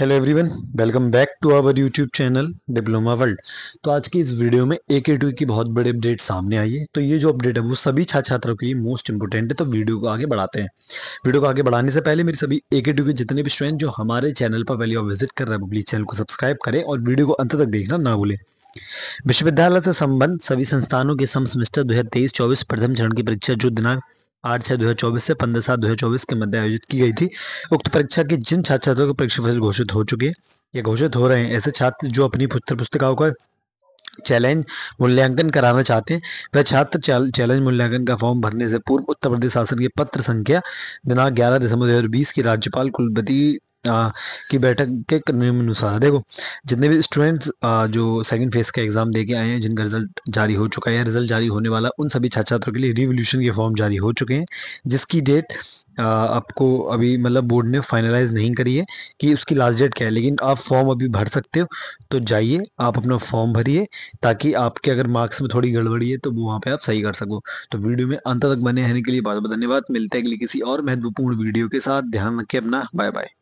hello everyone welcome back to our YouTube channel diploma world तो आज की इस वीडियो में ए के की बहुत बड़ी अपडेट सामने आई है तो ये जो अपडेट है वो सभी छात्र छात्रों के लिए मोस्ट इंपोर्टेंट है तो वीडियो को आगे बढ़ाते हैं वीडियो को आगे बढ़ाने से पहले मेरे सभी ए के के जितने भी स्टूडेंट जो हमारे चैनल पर पहले विजिट कर रहे हैं प्लीज चैनल को सब्सक्राइब करें और वीडियो को अंत तक देखना ना भूलें विश्वविद्यालय से संबंध सभी संस्थानों के सम दो हज़ार तेईस चौबीस प्रथम चरण की परीक्षा जो दिनांक आठ छः दो हज़ार चौबीस से पंद्रह सात दो हज़ार चौबीस के मध्य आयोजित की गई थी उक्त परीक्षा के जिन छात्र छात्रों के परीक्षा फल घोषित हो चुके हैं या घोषित हो रहे हैं ऐसे छात्र जो अपनी पुस्तक पुस्तिकाओं का चैलेंज मूल्यांकन कराना चाहते हैं वह छात्र चैलेंज मूल्यांकन का फॉर्म भरने से पूर्व उत्तर प्रदेश शासन के पत्र संख्या दिनांक ग्यारह दिसंबर दो की राज्यपाल कुलपति की बैठक के अनुसार देखो जितने भी स्टूडेंट्स जो सेकंड फेज का एग्ज़ाम दे के आए हैं जिनका रिजल्ट जारी हो चुका है रिजल्ट जारी होने वाला उन सभी छात्र छात्रों के लिए रिवोल्यूशन के फॉर्म जारी हो चुके हैं जिसकी डेट आपको अभी मतलब बोर्ड ने फाइनलाइज नहीं करी है कि उसकी लास्ट डेट क्या है लेकिन आप फॉर्म अभी भर सकते हो तो जाइए आप अपना फॉर्म भरिए ताकि आपके अगर मार्क्स में थोड़ी गड़बड़ी है तो वो वहाँ पे आप सही कर सको तो वीडियो में अंत तक बने रहने के लिए बहुत बहुत धन्यवाद मिलते हैं अगले किसी और महत्वपूर्ण वीडियो के साथ ध्यान रखें अपना बाय बाय